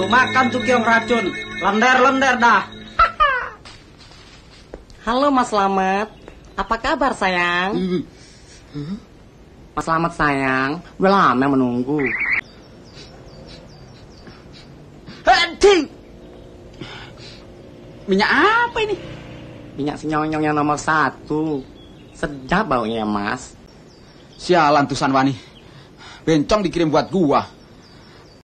Lu makan tuh kiong racun. Lender-lender dah. Halo Mas Slamet. Apa kabar sayang? Hmm. Mas Slamet sayang, udah lama menunggu. Anjing! Eh, Minyak apa ini? Minyak senyong nyong yang nomor satu. Sedap baunya mas. Sialan Tusan Wani. Bencong dikirim buat gua.